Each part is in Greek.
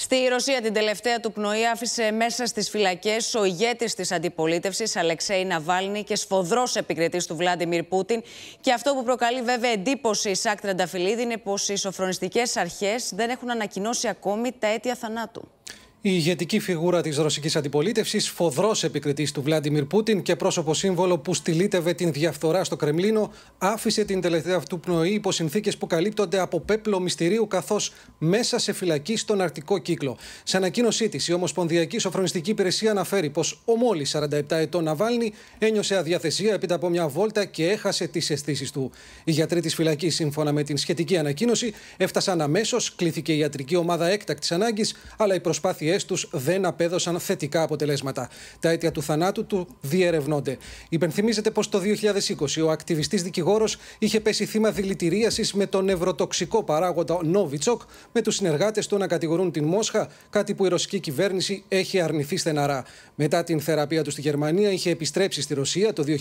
Στη Ρωσία την τελευταία του πνοή άφησε μέσα στις φυλακές ο ηγέτης της αντιπολίτευσης Αλεξέη Ναβάλνη και σφοδρός επικριτής του Βλάντιμιρ Πούτιν. Και αυτό που προκαλεί βέβαια εντύπωση η Σάκ Τρανταφυλλίδη είναι πως οι σοφρονιστικές αρχές δεν έχουν ανακοινώσει ακόμη τα αίτια θανάτου. Η ηγετική φιγούρα της ρωσικής αντιπολίτευσης, φοδρός επικριτής του Βλάντιμιρ Πούτιν και πρόσωπο σύμβολο που στηλίτευε την διαφθορά στο Κρεμλίνο, άφησε την τελευταία αυτού πνοή υπό συνθήκες που καλύπτονται από πέπλο μυστηρίου καθώς μέσα σε φυλακή στον Αρκτικό κύκλο. Σε ανακοίνωσή της, η Ομοσπονδιακή Σοφρονιστική Υπηρεσία αναφέρει πως ο μόλις 47 ετών Ναβάλνη ένιωσε αδιαθεσία έπειτα από μια βόλτα και έχασε τις αισθήσεις του. Οι γιατροί της φυλακής, σύμφωνα με την σχετική ανακοίνωση, έφτασαν αμέσως, κλήθηκε η ιατρική ομάδα έκτακτης ανάγκης, αλλά η προσπάθεια προσπάθειέ τους δεν απέδωσαν θετικά αποτελέσματα. Τα αίτια του θανάτου του διερευνώνται. Υπενθυμίζεται πως το 2020 ο ακτιβιστής δικηγόρος είχε πέσει θύμα δηλητηρίασης με τον νευροτοξικό παράγοντα Νόβιτσοκ, με τους συνεργάτες του να κατηγορούν την Μόσχα, κάτι που η ρωσική κυβέρνηση έχει αρνηθεί στεναρά. Μετά την θεραπεία του στη Γερμανία, είχε επιστρέψει στη Ρωσία το 2021,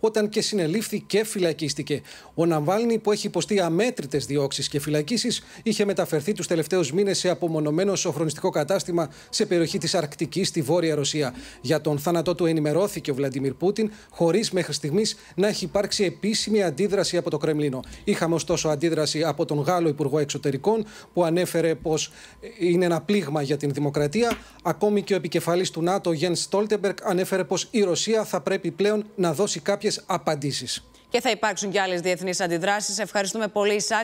όταν και συνελήφθη και φυλακίστηκε. Ο Ναμβάλνη, που έχει υποστεί αμέτρητες διώξεις και φυλακίσεις, είχε μεταφερθεί τους τελευταίους μήνες σε απομονωμένο σοφρονιστικό κατάστημα σε περιοχή της Αρκτικής στη Βόρεια Ρωσία. Για τον θάνατό του ενημερώθηκε ο Βλαντιμίρ Πούτιν, χωρίς μέχρι στιγμής να έχει υπάρξει επίσημη αντίδραση από το Κρεμλίνο. Είχαμε ωστόσο αντίδραση από τον Γάλλο Υπουργό Εξωτερικών, που ανέφερε πως είναι ένα πλήγμα για την δημοκρατία. Ακόμη και ο επικεφαλής του ΝΑΤΟ, Γεν Στόλτεμπεργκ, ανέφερε πως η Ρωσία θα πρέπει πλέον να δώσει κάποιες απαντήσεις. Και θα υπάρξουν και άλλες διεθνείς αντιδράσεις. Ευχαριστούμε πολύ, Ισάκ.